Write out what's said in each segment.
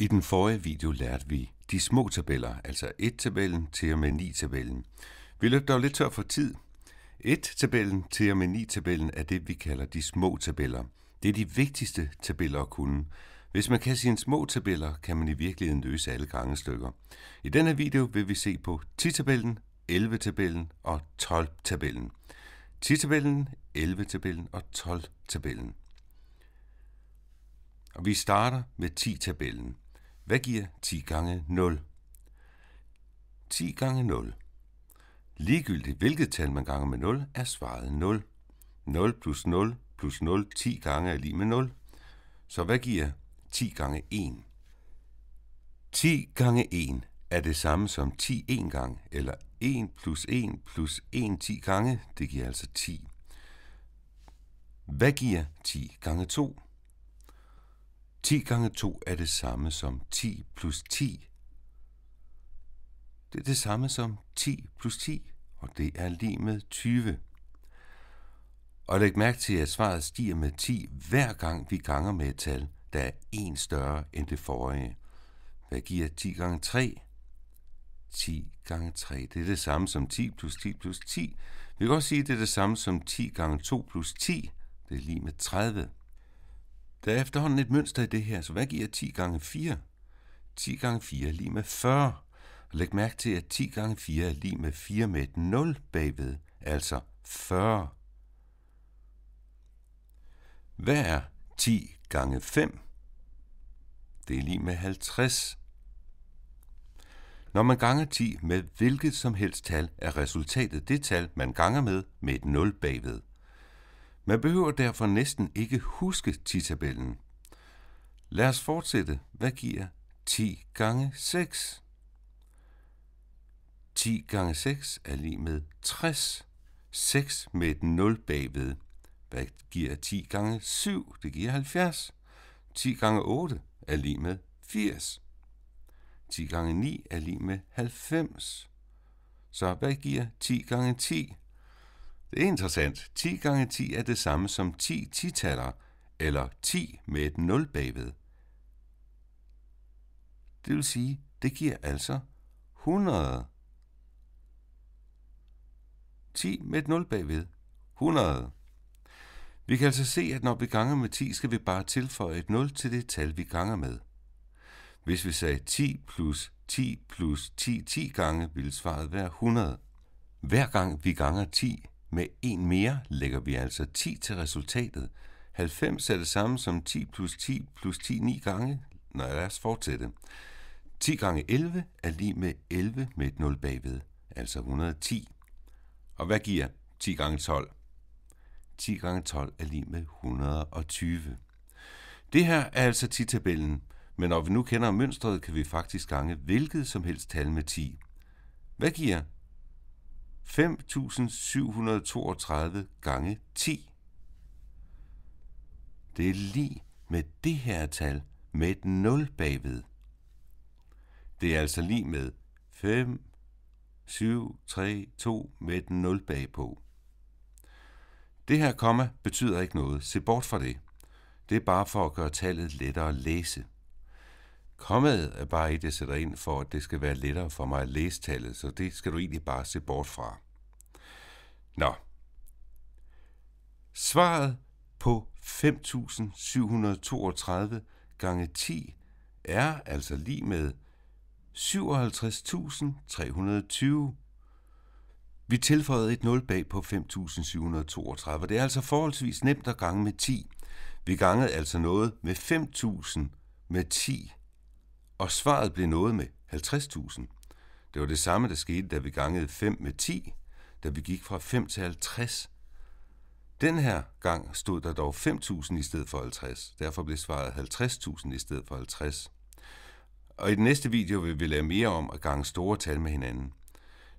I den forrige video lærte vi de små tabeller, altså 1-tabellen til og med 9-tabellen. Vi løb dog lidt tør for tid. 1-tabellen til og med 9-tabellen er det, vi kalder de små tabeller. Det er de vigtigste tabeller at kunne. Hvis man kan sine små tabeller, kan man i virkeligheden løse alle gangestykker. I denne video vil vi se på 10-tabellen, 11-tabellen og 12-tabellen. 10-tabellen, 11-tabellen og 12-tabellen. Og vi starter med 10-tabellen. Hvad giver 10 gange 0? 10 gange 0. Ligegyldigt hvilket tal man ganger med 0, er svaret 0. 0 plus 0 plus 0 10 gange er lige med 0. Så hvad giver 10 gange 1? 10 gange 1 er det samme som 10 en gang, eller 1 plus 1 plus 1 10 gange, det giver altså 10. Hvad giver 10 gange 2? 10 gange 2 er det samme som 10 plus 10. Det er det samme som 10 plus 10, og det er lige med 20. Og læg mærke til, at svaret stiger med 10, hver gang vi ganger med et tal, der er en større end det forrige. Hvad giver 10 gange 3? 10 gange 3, det er det samme som 10 plus 10 plus 10. Vi kan også sige, at det er det samme som 10 gange 2 plus 10. Det er lige med 30. Der er efterhånden et mønster i det her, så hvad giver 10 gange 4? 10 gange 4 er lige med 40. Og læg mærke til, at 10 gange 4 er lige med 4 med et 0 bagved, altså 40. Hvad er 10 gange 5? Det er lige med 50. Når man ganger 10 med hvilket som helst tal, er resultatet det tal, man ganger med med et 0 bagved. Man behøver derfor næsten ikke huske 10 Lad os fortsætte. Hvad giver 10 gange 6? 10 gange 6 er lige med 60. 6 med et 0 bagved. Hvad giver 10 gange 7? Det giver 70. 10 gange 8 er lige med 80. 10 gange 9 er lige med 90. Så hvad giver 10 gange 10? Det er interessant. 10 gange 10 er det samme som 10 titaller, eller 10 med et 0 bagved. Det vil sige, det giver altså 100. 10 med et 0 bagved. 100. Vi kan altså se, at når vi ganger med 10, skal vi bare tilføje et 0 til det tal, vi ganger med. Hvis vi sagde 10 plus 10 plus 10 10 gange, ville svaret være 100. Hver gang vi ganger 10, med en mere lægger vi altså 10 til resultatet. 90 er det samme som 10 plus 10 plus 10 9 gange. Nå, lad os fortsætte. 10 gange 11 er lige med 11 med et 0 bagved, altså 110. Og hvad giver 10 gange 12? 10 gange 12 er lige med 120. Det her er altså 10-tabellen, men når vi nu kender mønstret, kan vi faktisk gange hvilket som helst tal med 10. Hvad giver 5732 gange 10. Det er lige med det her tal med et 0 bagved. Det er altså lige med 5, 7, 3, 2 med et 0 bagpå. Det her komma betyder ikke noget. Se bort fra det. Det er bare for at gøre tallet lettere at læse kommet øh, bare i det sætter ind for, at det skal være lettere for mig at læse tallet, så det skal du egentlig bare se bort fra. Nå. Svaret på 5.732 gange 10 er altså lige med 57.320. Vi tilføjede et 0 bag på 5.732. Det er altså forholdsvis nemt at gange med 10. Vi gangede altså noget med 5.000 med 10 og svaret blev noget med 50.000. Det var det samme, der skete, da vi gangede 5 med 10, da vi gik fra 5 til 50. Den her gang stod der dog 5.000 i stedet for 50. Derfor blev svaret 50.000 i stedet for 50. Og i den næste video vil vi lære mere om at gange store tal med hinanden.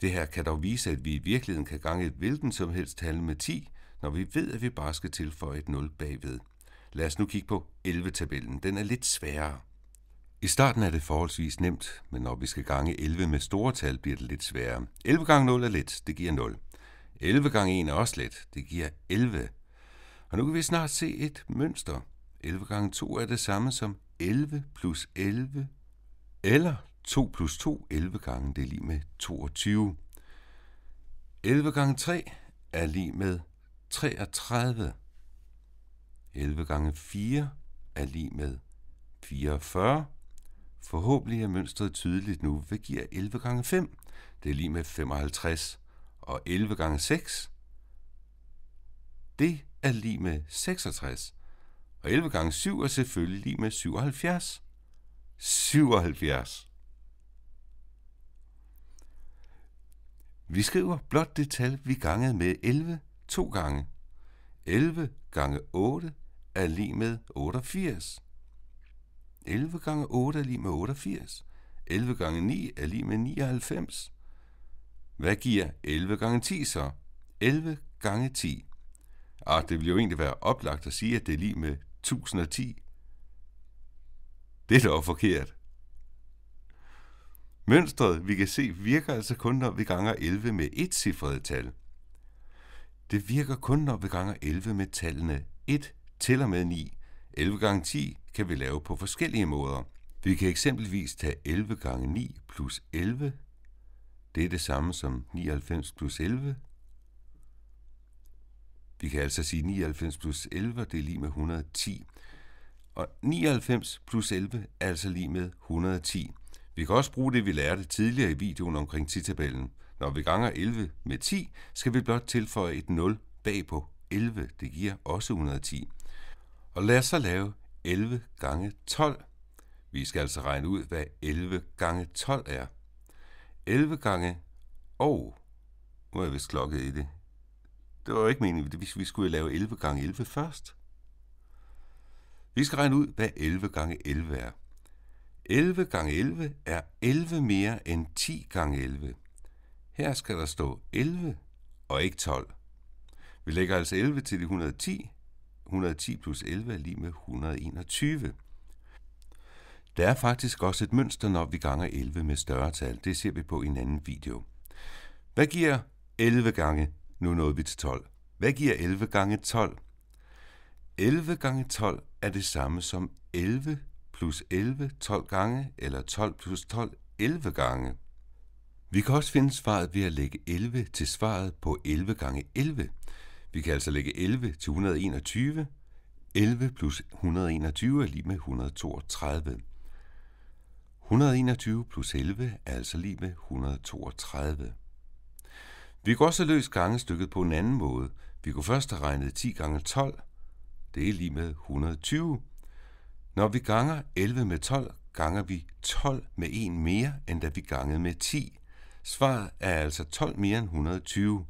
Det her kan dog vise, at vi i virkeligheden kan gange et hvilken som helst tal med 10, når vi ved, at vi bare skal tilføje et 0 bagved. Lad os nu kigge på 11-tabellen. Den er lidt sværere. I starten er det forholdsvis nemt, men når vi skal gange 11 med store tal, bliver det lidt sværere. 11 gange 0 er let, det giver 0. 11 gange 1 er også let, det giver 11. Og nu kan vi snart se et mønster. 11 gange 2 er det samme som 11 plus 11, eller 2 plus 2, 11 gange, det er lige med 22. 11 gange 3 er lige med 33. 11 gange 4 er lige med 44. Forhåbentlig er mønstret tydeligt nu. Hvad giver 11 gange 5? Det er lige med 55. Og 11 gange 6? Det er lige med 66. Og 11 gange 7 er selvfølgelig lige med 77. 77. Vi skriver blot det tal, vi gangede med 11 to gange. 11 gange 8 er lige med 88. 11 gange 8 er lige med 88. 11 gange 9 er lige med 99. Hvad giver 11 gange 10 så? 11 gange 10. Og ah, det ville jo egentlig være oplagt at sige, at det er lige med 1010. Det er dog forkert. Mønstret, vi kan se, virker altså kun, når vi ganger 11 med et cifret tal. Det virker kun, når vi ganger 11 med tallene 1 til og med 9, 11 gange 10 kan vi lave på forskellige måder. Vi kan eksempelvis tage 11 gange 9 plus 11. Det er det samme som 99 plus 11. Vi kan altså sige 99 plus 11, det er lige med 110. Og 99 plus 11 er altså lige med 110. Vi kan også bruge det, vi lærte tidligere i videoen omkring titabellen. Når vi ganger 11 med 10, skal vi blot tilføje et 0 bag på 11. Det giver også 110. Og lad os så lave 11 gange 12. Vi skal altså regne ud, hvad 11 gange 12 er. 11 gange... Åh, oh, nu er jeg vist klokket i det. Det var jo ikke meningen, hvis vi skulle lave 11 gange 11 først. Vi skal regne ud, hvad 11 gange 11 er. 11 gange 11 er 11 mere end 10 gange 11. Her skal der stå 11 og ikke 12. Vi lægger altså 11 til de 110, 110 plus 11 er lige med 121. Der er faktisk også et mønster, når vi ganger 11 med større tal. Det ser vi på en anden video. Hvad giver 11 gange? Nu nåede vi til 12. Hvad giver 11 gange 12? 11 gange 12 er det samme som 11 plus 11 12 gange, eller 12 plus 12 11 gange. Vi kan også finde svaret ved at lægge 11 til svaret på 11 gange 11. Vi kan altså lægge 11 til 121. 11 plus 121 er lige med 132. 121 plus 11 er altså lige med 132. Vi kan også løse gangestykket på en anden måde. Vi kunne først have regnet 10 gange 12. Det er lige med 120. Når vi ganger 11 med 12, ganger vi 12 med 1 mere, end da vi gangede med 10. Svaret er altså 12 mere end 120.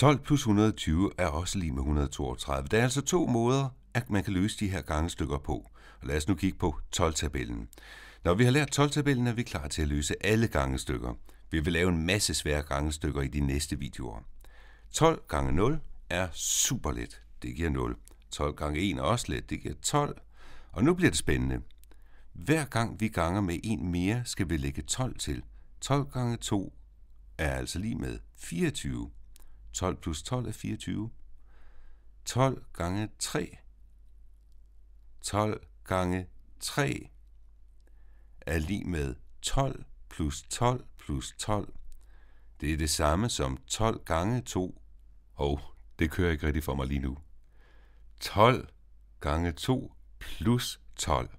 12 plus 120 er også lige med 132. Der er altså to måder, at man kan løse de her gangestykker på. Og lad os nu kigge på 12-tabellen. Når vi har lært 12-tabellen, er vi klar til at løse alle gangestykker. Vi vil lave en masse svære gangestykker i de næste videoer. 12 gange 0 er super let. Det giver 0. 12 gange 1 er også let. Det giver 12. Og nu bliver det spændende. Hver gang vi ganger med 1 mere, skal vi lægge 12 til. 12 gange 2 er altså lige med 24. 12 plus 12 er 24. 12 gange 3. 12 gange 3 er lige med 12 plus 12 plus 12. Det er det samme som 12 gange 2. Og oh, det kører ikke rigtigt for mig lige nu. 12 gange 2 plus 12.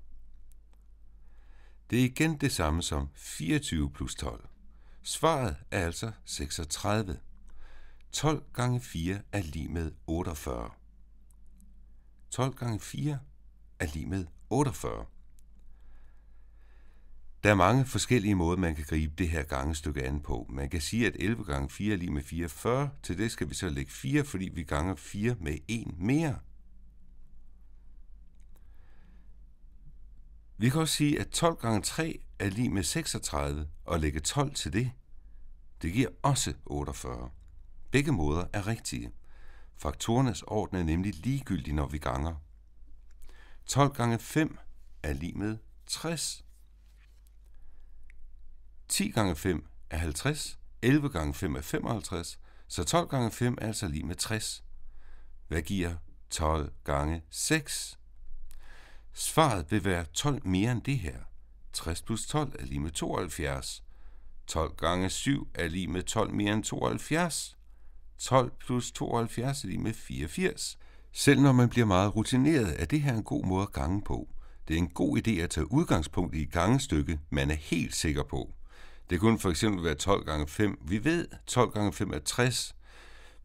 Det er igen det samme som 24 plus 12. Svaret er altså 36. 12 gange 4 er lige med 48. 12 gange 4 er lige med 48. Der er mange forskellige måder, man kan gribe det her gangestykke an på. Man kan sige, at 11 gange 4 er lige med 44. Til det skal vi så lægge 4, fordi vi ganger 4 med 1 mere. Vi kan også sige, at 12 gange 3 er lige med 36, og lægge 12 til det. Det giver også 48. Begge måder er rigtige. Faktorernes orden er nemlig ligegyldig, når vi ganger. 12 gange 5 er lige med 60. 10 gange 5 er 50. 11 gange 5 er 55. Så 12 gange 5 er altså lige med 60. Hvad giver 12 gange 6? Svaret vil være 12 mere end det her. 60 plus 12 er lige med 72. 12 gange 7 er lige med 12 mere end 72. 12 plus 72 er lige med 84. Selv når man bliver meget rutineret, er det her en god måde at gange på. Det er en god idé at tage udgangspunkt i et gangestykke, man er helt sikker på. Det kunne for eksempel være 12 gange 5. Vi ved, 12 gange 5 er 60.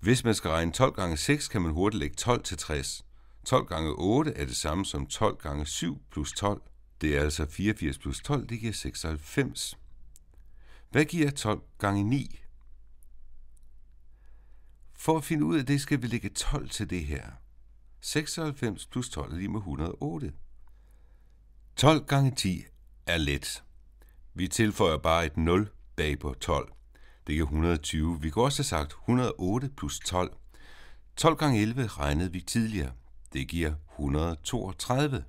Hvis man skal regne 12 gange 6, kan man hurtigt lægge 12 til 60. 12 gange 8 er det samme som 12 gange 7 plus 12. Det er altså 84 plus 12, det giver 96. Hvad giver 12 gange 9? For at finde ud af det, skal vi lægge 12 til det her. 96 plus 12 er lige med 108. 12 gange 10 er let. Vi tilføjer bare et 0 bag på 12. Det giver 120. Vi kunne også have sagt 108 plus 12. 12 gange 11 regnede vi tidligere. Det giver 132.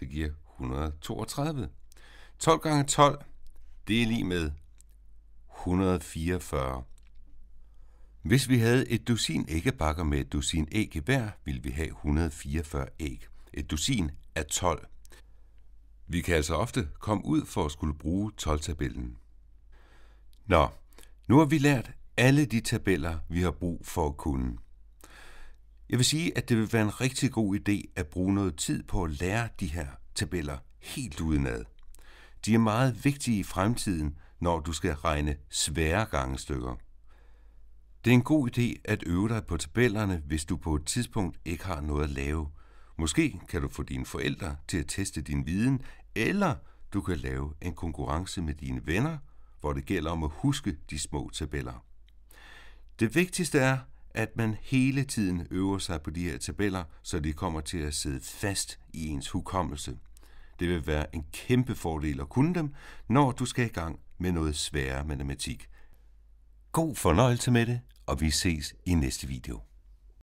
Det giver 132. 12 gange 12, det er lige med 144. Hvis vi havde et dusin æggebakker med et dusin æg i hver, ville vi have 144 æg. Et dusin er 12. Vi kan altså ofte komme ud for at skulle bruge 12-tabellen. Nå, nu har vi lært alle de tabeller, vi har brug for at kunne. Jeg vil sige, at det vil være en rigtig god idé at bruge noget tid på at lære de her tabeller helt udenad. De er meget vigtige i fremtiden, når du skal regne svære gangestykker. Det er en god idé at øve dig på tabellerne, hvis du på et tidspunkt ikke har noget at lave. Måske kan du få dine forældre til at teste din viden, eller du kan lave en konkurrence med dine venner, hvor det gælder om at huske de små tabeller. Det vigtigste er, at man hele tiden øver sig på de her tabeller, så de kommer til at sidde fast i ens hukommelse. Det vil være en kæmpe fordel at kunne dem, når du skal i gang med noget sværere matematik. God fornøjelse med det, og vi ses i næste video.